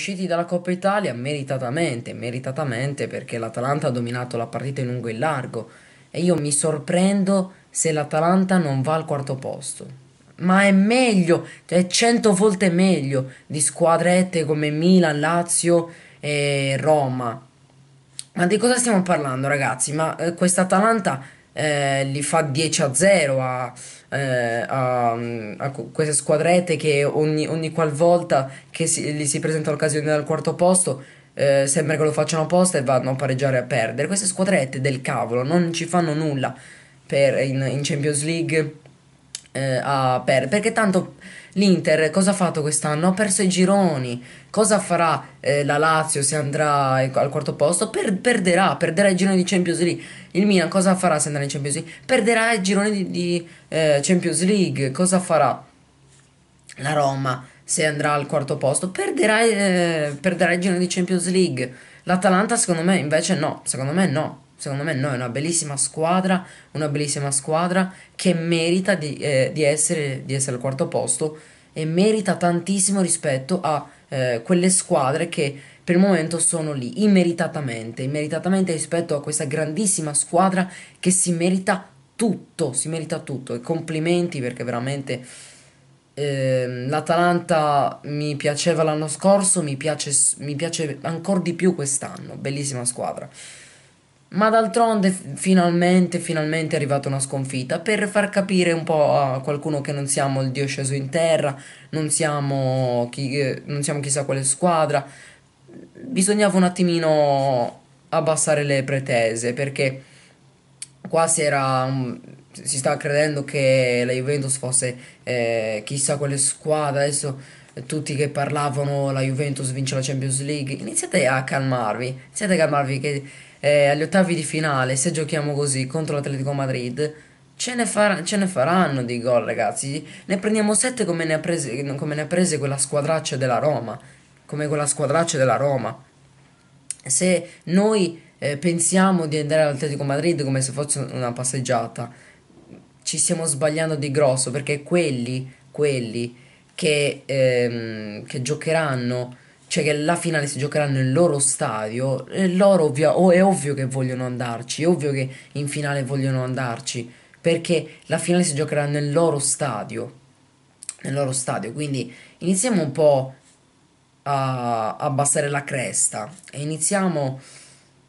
usciti dalla Coppa Italia meritatamente, meritatamente perché l'Atalanta ha dominato la partita in lungo e in largo e io mi sorprendo se l'Atalanta non va al quarto posto. Ma è meglio, cioè è cento volte meglio di squadrette come Milan, Lazio e Roma. Ma di cosa stiamo parlando ragazzi? Ma eh, questa Atalanta eh, li fa 10 a 0 a, eh, a, a queste squadrette che ogni, ogni qualvolta che si, gli si presenta l'occasione dal quarto posto eh, sembra che lo facciano apposta e vanno a pareggiare a perdere. Queste squadrette del cavolo non ci fanno nulla per, in, in Champions League eh, a perdere perché tanto L'Inter cosa ha fatto quest'anno? Ha perso i gironi. Cosa farà eh, la Lazio se andrà al quarto posto? Per- perderà, perderà il girone di Champions League. Il Milan cosa farà se andrà in Champions League? Perderà il girone di, di eh, Champions League. Cosa farà la Roma se andrà al quarto posto? Perderà, eh, perderà il girone di Champions League. L'Atalanta secondo me invece no, secondo me no secondo me no, è una bellissima squadra, una bellissima squadra che merita di, eh, di, essere, di essere, al quarto posto e merita tantissimo rispetto a eh, quelle squadre che per il momento sono lì, immeritatamente, immeritatamente rispetto a questa grandissima squadra che si merita tutto, si merita tutto e complimenti perché veramente eh, l'Atalanta mi piaceva l'anno scorso, mi piace, mi piace ancora di più quest'anno, bellissima squadra. Ma d'altronde finalmente, finalmente è arrivata una sconfitta per far capire un po' a qualcuno che non siamo il dio sceso in terra, non siamo, chi, eh, non siamo chissà quale squadra. Bisognava un attimino abbassare le pretese perché qua si era... Mm, si stava credendo che la Juventus fosse eh, chissà quale squadra, adesso tutti che parlavano la Juventus vince la Champions League, iniziate a calmarvi, iniziate a calmarvi che eh, agli ottavi di finale, se giochiamo così contro l'Atletico Madrid, ce ne, far- ce ne faranno di gol ragazzi, ne prendiamo 7 come ne ha prese, come ne ha prese quella squadraccia della Roma, come quella squadraccia della Roma. Se noi eh, pensiamo di andare all'Atletico Madrid come se fosse una passeggiata, ci stiamo sbagliando di grosso perché quelli, quelli che, ehm, che giocheranno, cioè che la finale si giocherà nel loro stadio, è, loro ovvia, oh, è ovvio che vogliono andarci, è ovvio che in finale vogliono andarci, perché la finale si giocherà nel loro stadio, nel loro stadio, quindi iniziamo un po' a abbassare la cresta e iniziamo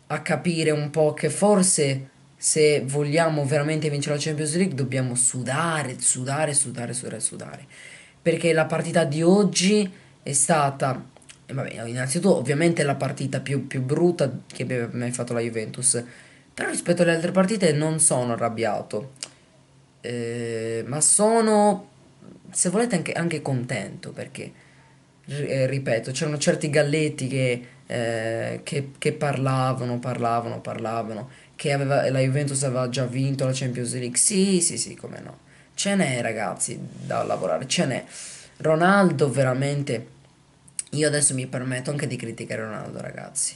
a capire un po' che forse se vogliamo veramente vincere la Champions League dobbiamo sudare, sudare, sudare, sudare, sudare perché la partita di oggi è stata vabbè, innanzitutto ovviamente la partita più, più brutta che abbia mai fatto la Juventus, però rispetto alle altre partite non sono arrabbiato, eh, ma sono, se volete, anche, anche contento perché, eh, ripeto, c'erano certi galletti che, eh, che, che, parlavano, parlavano, parlavano, che aveva, la Juventus aveva già vinto la Champions League, sì, sì, sì, come no. Ce n'è ragazzi da lavorare, ce n'è. Ronaldo veramente... Io adesso mi permetto anche di criticare Ronaldo ragazzi.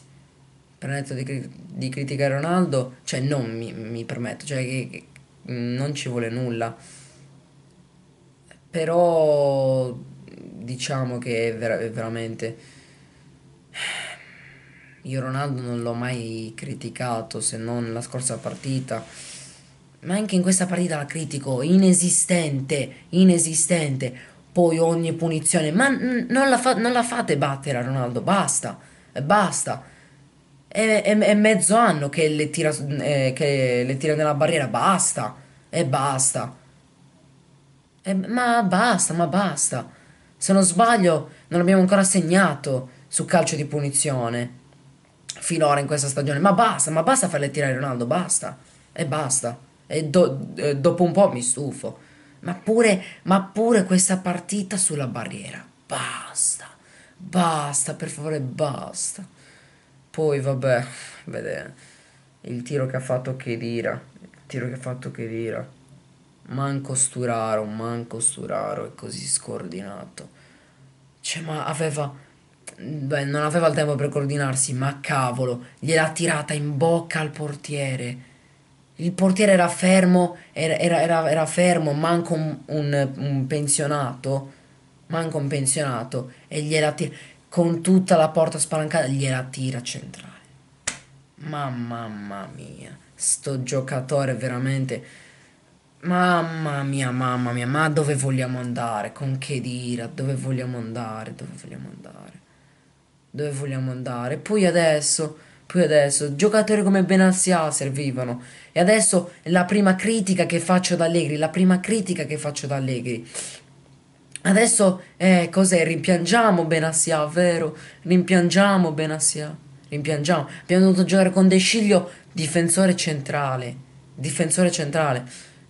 Permetto di, di criticare Ronaldo, cioè non mi, mi permetto, cioè che, che non ci vuole nulla. Però diciamo che è, ver- è veramente... Io Ronaldo non l'ho mai criticato se non la scorsa partita ma anche in questa partita la critico, inesistente, inesistente. Poi ogni punizione, ma non la, non la, fate battere a Ronaldo, basta, basta. È, è, è mezzo anno che le, tira, eh, che le tira nella barriera, basta, e basta. E, ma basta, ma basta. Se non sbaglio, non abbiamo ancora segnato su calcio di punizione finora in questa stagione. Ma basta, ma basta farle tirare Ronaldo, basta. E basta e do, eh, dopo un po' mi stufo. Ma pure, ma pure questa partita sulla barriera. Basta, basta, per favore, basta. Poi vabbè, vedete il tiro che ha fatto Kedira. Il tiro che ha fatto Kedira. Manco Sturaro, manco Sturaro, è così scordinato. Cioè, ma aveva... Beh, non aveva il tempo per coordinarsi, ma cavolo, gliel'ha tirata in bocca al portiere. Il portiere era fermo, era, era, era fermo, manco un, un, un, pensionato, manco un pensionato, e gliela tira, con tutta la porta spalancata, gliela tira centrale. mamma mia, sto giocatore veramente... Mamma mia, mamma mia, ma dove vogliamo andare? Con che dira? Dove vogliamo andare? Dove vogliamo andare? Dove vogliamo andare? Poi adesso poi adesso, giocatori come Benassia servivano. E adesso è la prima critica che faccio ad Allegri, la prima critica che faccio ad Allegri. Adesso, eh, cos'è? Rimpiangiamo Benassia, vero? Rimpiangiamo Benassia. Rimpiangiamo. Abbiamo dovuto giocare con De Sciglio, difensore centrale. Difensore centrale.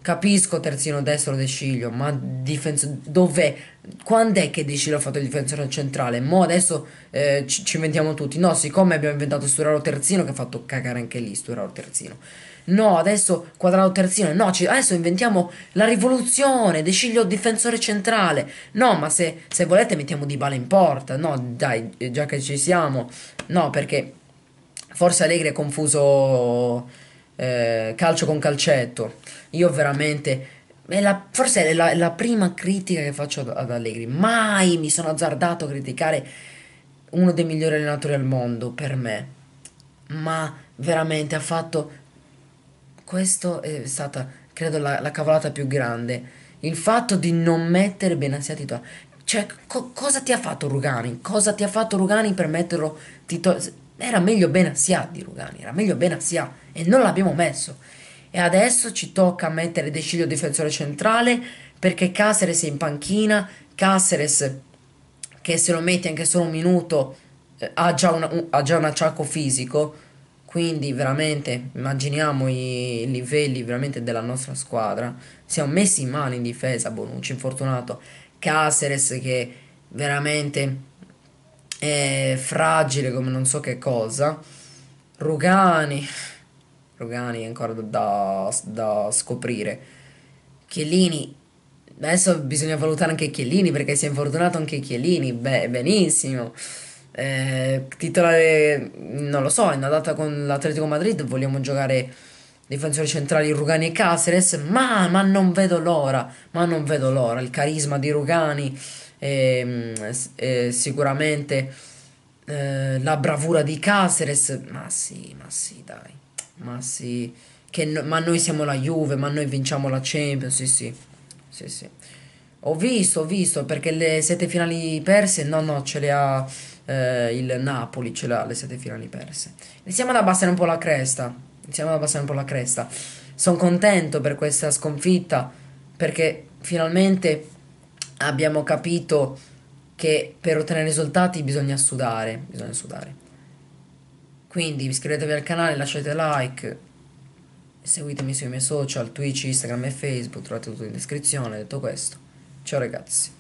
Capisco terzino destro De Sciglio, ma difenso- dov'è? Quando è che De Sciglio ha fatto il difensore centrale? Mo adesso eh, ci-, ci, inventiamo tutti. No, siccome abbiamo inventato Sturaro terzino che ha fatto cagare anche lì Sturaro terzino. No, adesso quadrato terzino. No, ci- adesso inventiamo la rivoluzione. De Sciglio difensore centrale. No, ma se, se volete mettiamo Di Bala in porta. No, dai, eh, già che ci siamo. No, perché forse Allegri è confuso eh, calcio con calcetto. Io veramente. È la, forse è la, la, prima critica che faccio ad, ad Allegri. Mai mi sono azzardato a criticare uno dei migliori allenatori al mondo per me. Ma veramente ha fatto. Questo è stata, credo, la, la cavolata più grande. Il fatto di non mettere Benassi titolare. Cioè, co- cosa ti ha fatto Rugani? Cosa ti ha fatto Rugani per metterlo titolare? Era meglio Benassia di Rugani, era meglio Benassia e non l'abbiamo messo. E adesso ci tocca mettere De Sciglio difensore centrale perché Caceres è in panchina, Caceres che se lo metti anche solo un minuto eh, ha, già una, un, ha già un acciacco fisico, quindi veramente immaginiamo i livelli veramente della nostra squadra. Siamo messi male in difesa Bonucci, infortunato, Caceres che veramente è fragile come non so che cosa. Rugani, Rugani è ancora da, da scoprire. Chiellini, adesso bisogna valutare anche Chiellini perché si è infortunato anche Chiellini, beh, benissimo. Eh, titolare, non lo so, è andata con l'Atletico Madrid, vogliamo giocare difensori centrali Rugani e Caceres, ma, ma non vedo l'ora, ma non vedo l'ora, il carisma di Rugani e, ehm, e eh, sicuramente eh, la bravura di Caceres, ma sì, ma sì, dai, ma sì, no, ma noi siamo la Juve, ma noi vinciamo la Champions, sì, sì, sì, sì. Ho visto, ho visto, perché le sette finali perse, no, no, ce le ha eh, il Napoli, ce le ha le sette finali perse. Iniziamo ad abbassare un po' la cresta, iniziamo ad abbassare un po' la cresta. Sono contento per questa sconfitta, perché finalmente abbiamo capito che per ottenere risultati bisogna sudare, bisogna sudare. Quindi iscrivetevi al canale, lasciate like, seguitemi sui miei social, Twitch, Instagram e Facebook, trovate tutto in descrizione. Detto questo, ciao ragazzi.